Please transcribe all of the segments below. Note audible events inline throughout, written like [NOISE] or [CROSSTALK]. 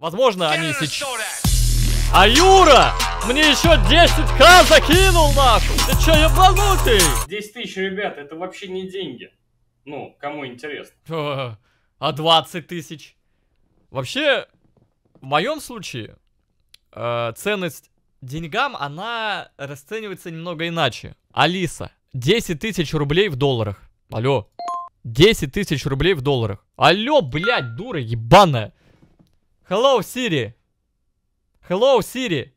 Возможно, они сейчас... А Юра! Мне еще 10к закинул нахуй! Ты че, ебанутый? 10 тысяч, ребят, это вообще не деньги. Ну, кому интересно. А 20 тысяч? Вообще, в моем случае, э, ценность деньгам, она расценивается немного иначе. Алиса, 10 тысяч рублей в долларах. Алло. 10 тысяч рублей в долларах. Алло, блядь, дура ебаная. Hello, Siri. Hello, Siri.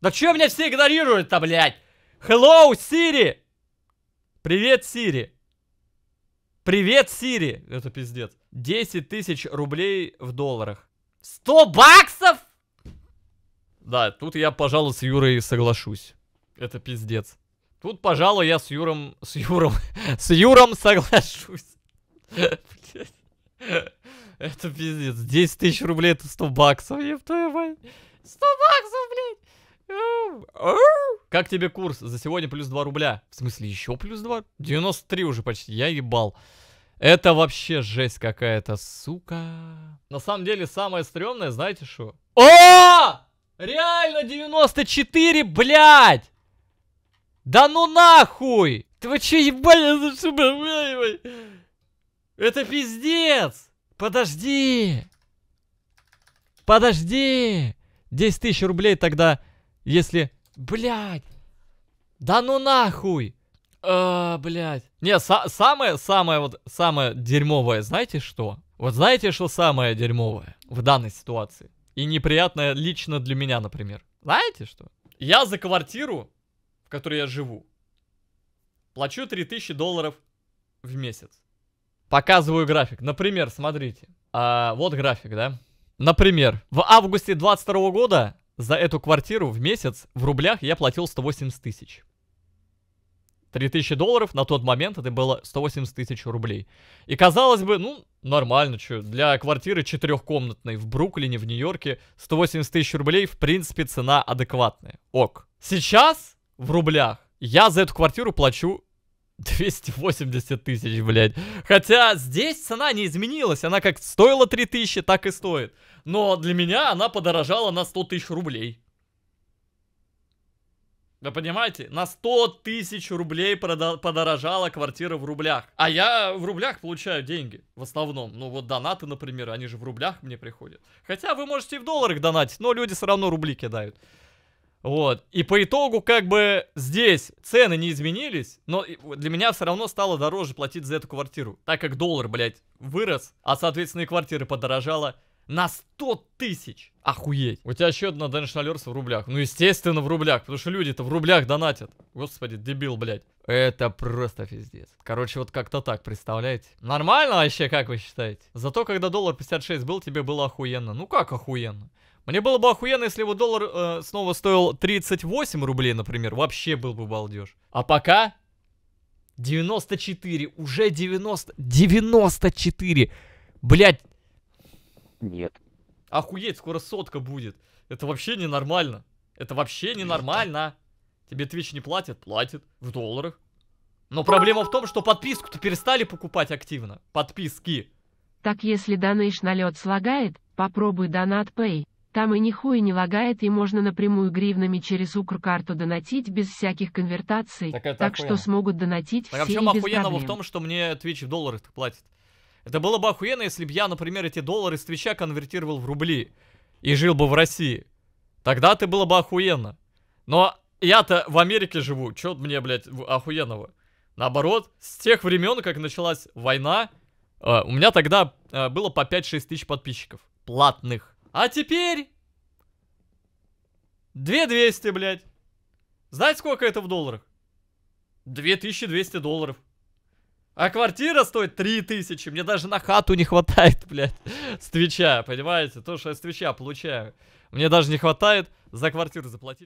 Да чё меня все игнорируют-то, блядь? Hello, Siri. Привет, Siri. Привет, Siri. Это пиздец. 10 тысяч рублей в долларах. 100 баксов? Да, тут я, пожалуй, с Юрой соглашусь. Это пиздец. Тут, пожалуй, я с Юром... С Юром... [LAUGHS] С Юром соглашусь. [LAUGHS] Это пиздец. 10 тысяч рублей это 100 баксов, еб твою мать. 100 баксов, блядь. Как тебе курс? За сегодня плюс 2 рубля. В смысле, еще плюс 2? 93 уже почти. Я ебал. Это вообще жесть какая-то, сука. На самом деле, самое стрёмное, знаете что? О! Реально 94, блядь! Да ну нахуй! Ты вообще ебали, за что, Это пиздец! Подожди! Подожди! 10 тысяч рублей тогда, если... Блядь! Да ну нахуй! А, блядь. Не, самое, самое, вот, самое дерьмовое, знаете что? Вот знаете, что самое дерьмовое в данной ситуации? И неприятное лично для меня, например. Знаете что? Я за квартиру, в которой я живу, плачу 3000 долларов в месяц. Показываю график. Например, смотрите. А, вот график, да? Например, в августе 22 года за эту квартиру в месяц в рублях я платил 180 тысяч. 3000 долларов на тот момент это было 180 тысяч рублей. И казалось бы, ну, нормально, что для квартиры четырехкомнатной в Бруклине, в Нью-Йорке 180 тысяч рублей, в принципе, цена адекватная. Ок. Сейчас в рублях я за эту квартиру плачу 280 тысяч, блядь. Хотя здесь цена не изменилась. Она как стоила 3000, так и стоит. Но для меня она подорожала на 100 тысяч рублей. Вы понимаете? На 100 тысяч рублей подорожала квартира в рублях. А я в рублях получаю деньги. В основном. Ну вот донаты, например, они же в рублях мне приходят. Хотя вы можете и в долларах донатить, но люди все равно рубли кидают. Вот. И по итогу, как бы, здесь цены не изменились, но для меня все равно стало дороже платить за эту квартиру. Так как доллар, блядь, вырос, а, соответственно, и квартира подорожала на 100 тысяч. Охуеть. У тебя счет на Danish Alerts в рублях. Ну, естественно, в рублях, потому что люди-то в рублях донатят. Господи, дебил, блядь. Это просто пиздец. Короче, вот как-то так, представляете? Нормально вообще, как вы считаете? Зато, когда доллар 56 был, тебе было охуенно. Ну, как охуенно? Мне было бы охуенно, если бы доллар э, снова стоил 38 рублей, например. Вообще был бы балдеж. А пока 94, уже 90, 94. Блять. Нет. Охуеть, скоро сотка будет. Это вообще ненормально. Это вообще ненормально. Тебе Twitch не платит? Платит. В долларах. Но проблема в том, что подписку-то перестали покупать активно. Подписки. Так если данный налет слагает, попробуй донат пей. Там и нихуя не лагает, и можно напрямую гривнами через карту донатить без всяких конвертаций, так, так что смогут донатить так, все а и без проблем. в том, что мне Twitch в долларах платит. Это было бы охуенно, если бы я, например, эти доллары с Твича конвертировал в рубли и жил бы в России. Тогда ты было бы охуенно. Но я-то в Америке живу, чё мне, блядь, охуенного? Наоборот, с тех времен, как началась война, э, у меня тогда э, было по 5-6 тысяч подписчиков. Платных. А теперь... 2200, блядь. Знаете, сколько это в долларах? 2200 долларов. А квартира стоит 3000. Мне даже на хату не хватает, [LAUGHS] блядь. С Твича, понимаете? То, что я с Твича получаю. Мне даже не хватает за квартиру заплатить.